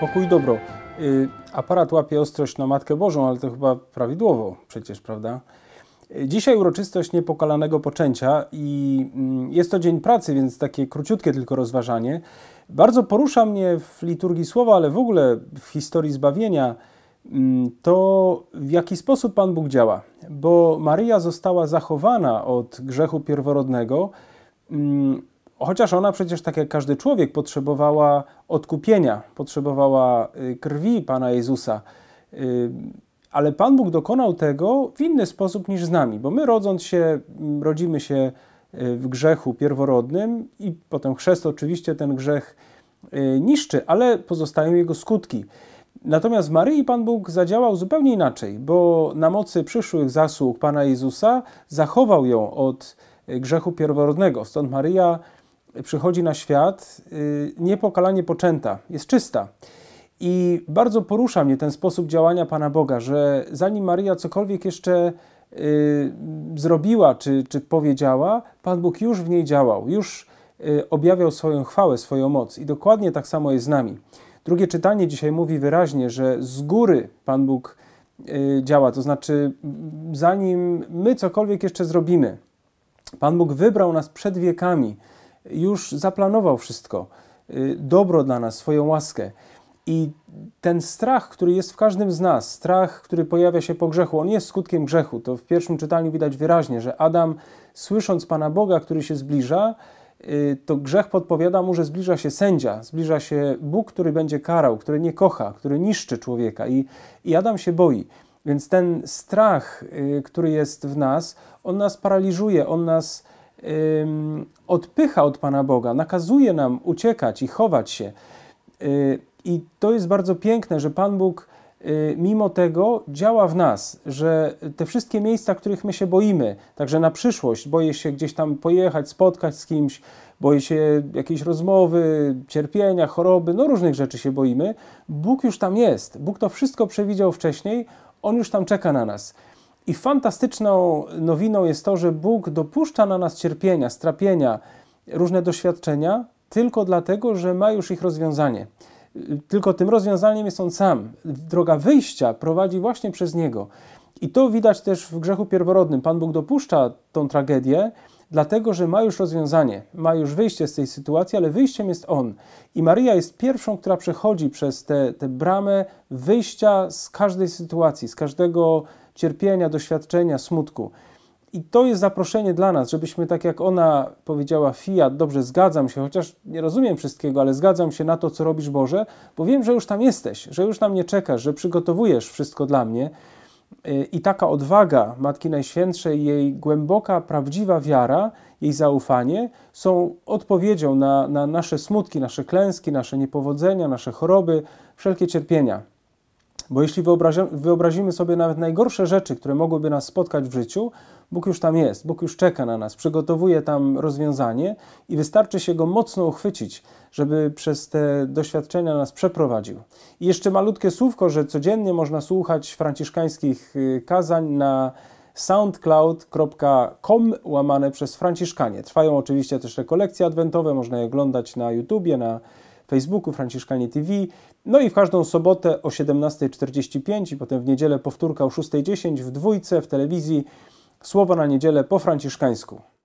Pokój dobro. Y, aparat łapie ostrość na Matkę Bożą, ale to chyba prawidłowo przecież, prawda? Y, dzisiaj uroczystość niepokalanego poczęcia i mm, jest to dzień pracy, więc takie króciutkie tylko rozważanie. Bardzo porusza mnie w liturgii słowa, ale w ogóle w historii zbawienia mm, to, w jaki sposób Pan Bóg działa. Bo Maryja została zachowana od grzechu pierworodnego mm, Chociaż ona przecież, tak jak każdy człowiek, potrzebowała odkupienia, potrzebowała y, krwi Pana Jezusa. Y, ale Pan Bóg dokonał tego w inny sposób niż z nami, bo my rodząc się, mm, rodzimy się y, w grzechu pierworodnym i potem chrzest oczywiście ten grzech niszczy, ale pozostają jego skutki. Natomiast w Maryi Pan Bóg zadziałał zupełnie inaczej, bo na mocy przyszłych zasług Pana Jezusa zachował ją od grzechu pierworodnego. Stąd Maryja przychodzi na świat y, niepokalanie poczęta, jest czysta. I bardzo porusza mnie ten sposób działania Pana Boga, że zanim Maria cokolwiek jeszcze y, zrobiła czy, czy powiedziała, Pan Bóg już w niej działał, już y, objawiał swoją chwałę, swoją moc. I dokładnie tak samo jest z nami. Drugie czytanie dzisiaj mówi wyraźnie, że z góry Pan Bóg działa, to znaczy zanim my cokolwiek jeszcze zrobimy, Pan Bóg wybrał nas przed wiekami już zaplanował wszystko, y, dobro dla nas, swoją łaskę. I ten strach, który jest w każdym z nas, strach, który pojawia się po grzechu, on jest skutkiem grzechu. To w pierwszym czytaniu widać wyraźnie, że Adam, słysząc Pana Boga, który się zbliża, y, to grzech podpowiada mu, że zbliża się sędzia, zbliża się Bóg, który będzie karał, który nie kocha, który niszczy człowieka. I, i Adam się boi. Więc ten strach, y, który jest w nas, on nas paraliżuje, on nas odpycha od Pana Boga, nakazuje nam uciekać i chować się. Y, I to jest bardzo piękne, że Pan Bóg y, mimo tego działa w nas, że te wszystkie miejsca, których my się boimy, także na przyszłość, boję się gdzieś tam pojechać, spotkać z kimś, boję się jakiejś rozmowy, cierpienia, choroby, no różnych rzeczy się boimy, Bóg już tam jest. Bóg to wszystko przewidział wcześniej, On już tam czeka na nas. I fantastyczną nowiną jest to, że Bóg dopuszcza na nas cierpienia, strapienia, różne doświadczenia, tylko dlatego, że ma już ich rozwiązanie. Tylko tym rozwiązaniem jest On sam. Droga wyjścia prowadzi właśnie przez Niego. I to widać też w grzechu pierworodnym. Pan Bóg dopuszcza tą tragedię, dlatego że ma już rozwiązanie, ma już wyjście z tej sytuacji, ale wyjściem jest On. I Maria jest pierwszą, która przechodzi przez tę te, te bramę wyjścia z każdej sytuacji, z każdego cierpienia, doświadczenia, smutku. I to jest zaproszenie dla nas, żebyśmy tak jak ona powiedziała, Fiat, dobrze, zgadzam się, chociaż nie rozumiem wszystkiego, ale zgadzam się na to, co robisz Boże, bo wiem, że już tam jesteś, że już na mnie czekasz, że przygotowujesz wszystko dla mnie. Y, I taka odwaga Matki Najświętszej, jej głęboka, prawdziwa wiara, jej zaufanie są odpowiedzią na, na nasze smutki, nasze klęski, nasze niepowodzenia, nasze choroby, wszelkie cierpienia. Bo jeśli wyobrazimy sobie nawet najgorsze rzeczy, które mogłyby nas spotkać w życiu, Bóg już tam jest, Bóg już czeka na nas, przygotowuje tam rozwiązanie i wystarczy się go mocno uchwycić, żeby przez te doświadczenia nas przeprowadził. I jeszcze malutkie słówko, że codziennie można słuchać franciszkańskich y, kazań na soundcloud.com łamane przez franciszkanie. Trwają oczywiście też rekolekcje adwentowe, można je oglądać na YouTubie, na Facebooku, Franciszkanie TV. No i w każdą sobotę o 17.45 i potem w niedzielę powtórka o 6.10 w dwójce w telewizji Słowo na niedzielę po franciszkańsku.